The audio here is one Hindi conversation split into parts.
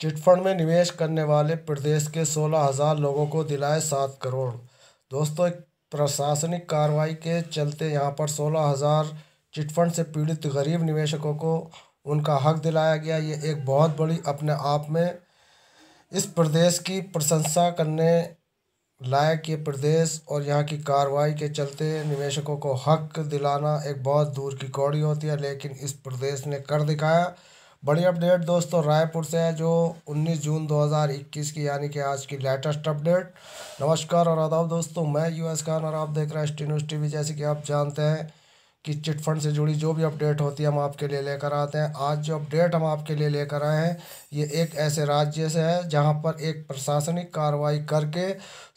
चिटफंड में निवेश करने वाले प्रदेश के सोलह हजार लोगों को दिलाए सात करोड़ दोस्तों प्रशासनिक कार्रवाई के चलते यहाँ पर सोलह हजार चिटफंड से पीड़ित गरीब निवेशकों को उनका हक दिलाया गया ये एक बहुत बड़ी अपने आप में इस प्रदेश की प्रशंसा करने लायक ये प्रदेश और यहाँ की कार्रवाई के चलते निवेशकों को हक दिलाना एक बहुत दूर की कौड़ी होती है लेकिन इस प्रदेश ने कर दिखाया बड़ी अपडेट दोस्तों रायपुर से है जो 19 जून 2021 की यानी कि आज की लेटेस्ट अपडेट नमस्कार और आदाब दोस्तों मैं यूएस खान और आप देख रहे हैं स्टी न्यूज़ टी जैसे कि आप जानते हैं कि चिटफंड से जुड़ी जो भी अपडेट होती है हम आपके लिए लेकर आते हैं आज जो अपडेट हम आपके लिए लेकर आए हैं ये एक ऐसे राज्य से है जहां पर एक प्रशासनिक कार्रवाई करके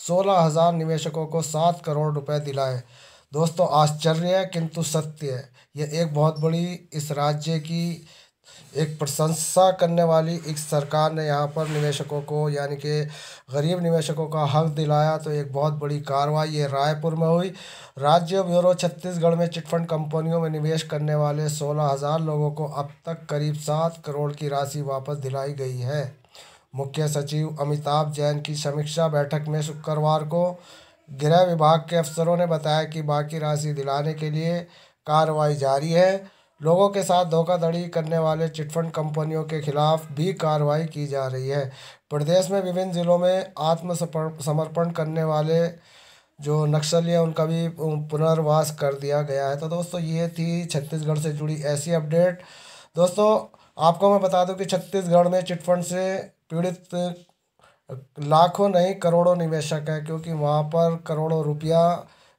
सोलह हज़ार निवेशकों को सात करोड़ रुपए दिलाए दोस्तों आश्चर्य है किंतु सत्य है ये एक बहुत बड़ी इस राज्य की एक प्रशंसा करने वाली एक सरकार ने यहाँ पर निवेशकों को यानी कि गरीब निवेशकों का हक दिलाया तो एक बहुत बड़ी कार्रवाई ये रायपुर में हुई राज्य ब्यूरो छत्तीसगढ़ में चिटफंड कंपनियों में निवेश करने वाले सोलह हज़ार लोगों को अब तक करीब सात करोड़ की राशि वापस दिलाई गई है मुख्य सचिव अमिताभ जैन की समीक्षा बैठक में शुक्रवार को गृह विभाग के अफसरों ने बताया कि बाकी राशि दिलाने के लिए कार्रवाई जारी है लोगों के साथ धोखाधड़ी करने वाले चिटफंड कंपनियों के खिलाफ भी कार्रवाई की जा रही है प्रदेश में विभिन्न जिलों में आत्मसमर्पण करने वाले जो नक्सली है उनका भी पुनर्वास कर दिया गया है तो दोस्तों ये थी छत्तीसगढ़ से जुड़ी ऐसी अपडेट दोस्तों आपको मैं बता दूं कि छत्तीसगढ़ में चिटफंड से पीड़ित लाखों नहीं करोड़ों निवेशक हैं क्योंकि वहाँ पर करोड़ों रुपया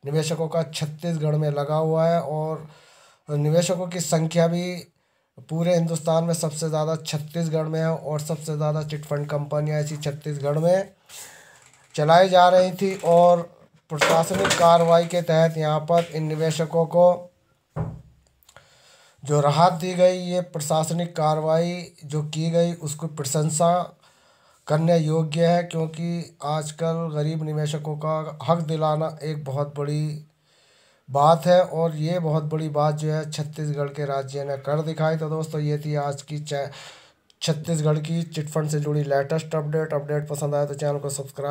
निवेशकों का छत्तीसगढ़ में लगा हुआ है और निवेशकों की संख्या भी पूरे हिंदुस्तान में सबसे ज़्यादा छत्तीसगढ़ में है और सबसे ज़्यादा चिटफंड कंपनियाँ ऐसी छत्तीसगढ़ में चलाई जा रही थी और प्रशासनिक कार्रवाई के तहत यहाँ पर इन निवेशकों को जो राहत दी गई ये प्रशासनिक कार्रवाई जो की गई उसको प्रशंसा करने योग्य है क्योंकि आजकल गरीब निवेशकों का हक दिलाना एक बहुत बड़ी बात है और ये बहुत बड़ी बात जो है छत्तीसगढ़ के राज्य ने कर दिखाई तो दोस्तों ये थी आज की छत्तीसगढ़ की चिटफंड से जुड़ी लेटेस्ट अपडेट अपडेट पसंद आए तो चैनल को सब्सक्राइब